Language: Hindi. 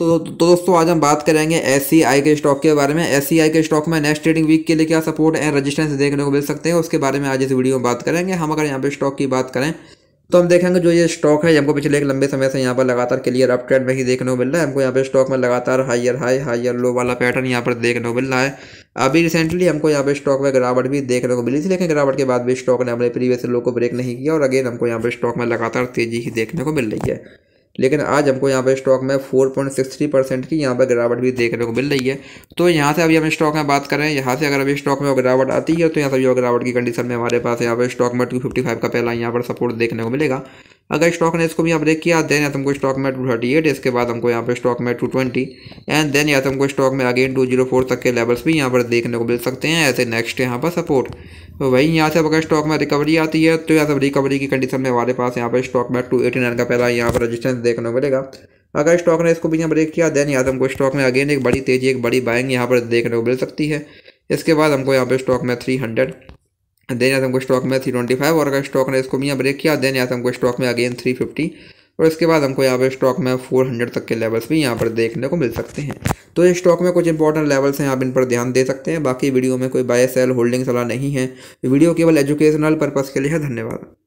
तो तो दोस्तों आज हम बात करेंगे एस e के स्टॉक के बारे में एस e के स्टॉक में नेक्स्ट ट्रेडिंग वीक के लिए क्या सपोर्ट एंड रजिस्टेंस देखने को मिल सकते हैं उसके बारे में आज इस वीडियो में बात करेंगे हम अगर यहाँ पे स्टॉक की बात करें तो हम देखेंगे जो ये स्टॉक है हमको पिछले एक लंबे समय से यहाँ पर लगातार क्लियर अप ट्रेंड में ही देखने को मिल रहा है हमको यहाँ पे स्टॉक में लगातार हाइयर हाई हाइयर लो वाला पैटर्न यहाँ पर देखने को मिल रहा है अभी रिसेंटली हमको यहाँ पे स्टॉक में गिरावट भी देखने को मिली थी लेकिन गिरावट के बाद भी स्टॉक ने अपने प्रीवियस लो को ब्रेक नहीं किया और अगेन हमको यहाँ पे स्टॉक में लगातार तेजी ही देखने को मिल रही है लेकिन आज हमको यहाँ पर स्टॉक में 4.63 परसेंट की यहाँ पर गिरावट भी देखने को मिल रही है तो यहाँ से अभी हम स्टॉक में बात करें यहाँ से अगर अभी स्टॉक में गिरावट आती है तो यहाँ से अभी गिरावट की कंडीशन में हमारे पास यहाँ पर स्टॉक में 255 का पहला यहाँ पर सपोर्ट देखने को मिलेगा अगर स्टॉक ने इसको भी यहाँ ब्रेक किया देन या तुमको तो स्टॉक में टू थर्टी एट इसके बाद हमको यहाँ पर स्टॉक में टू ट्वेंटी एंड देन या तुमको तो स्टॉक में अगेन टू जीरो फोर तक के लेवल्स भी यहाँ पर देखने को मिल सकते हैं ऐसे नेक्स्ट यहाँ पर सपोर्ट तो वहीं यहाँ से अगर स्टॉक में रिकवरी आती है तो या सब तो रिकवरी की कंडीशन में हमारे पास यहाँ पर स्टॉक में टू एटी नाइन का पहला यहाँ पर रजिस्टेंस देखने को मिलेगा अगर स्टॉक ने इसको भी यहाँ ब्रेक किया देन यहाँ हमको स्टॉक में अगेन एक बड़ी तेजी एक बड़ी बाइंग यहाँ पर देखने को मिल सकती है इसके बाद हमको यहाँ पर स्टॉक में थ्री हंड्रेड देन आता हमको स्टॉक में थ्री ट्वेंटी फाइव और अगर स्टॉक ने इसको भी यहाँ ब्रेक किया देन याद हमको स्टॉक में अगेन थ्री फिफ्टी और इसके बाद हमको यहाँ पर स्टॉक में फोर हंड्रेड तक के लेवल्स भी यहाँ पर देखने को मिल सकते हैं तो ये स्टॉक में कुछ इंपॉर्टेंट लेवल्स हैं आप इन पर ध्यान दे सकते हैं बाकी वीडियो में कोई बाय सेल होल्डिंग सलाह नहीं है वीडियो केवल एजुकेशनल पर्पज़ के लिए है धन्यवाद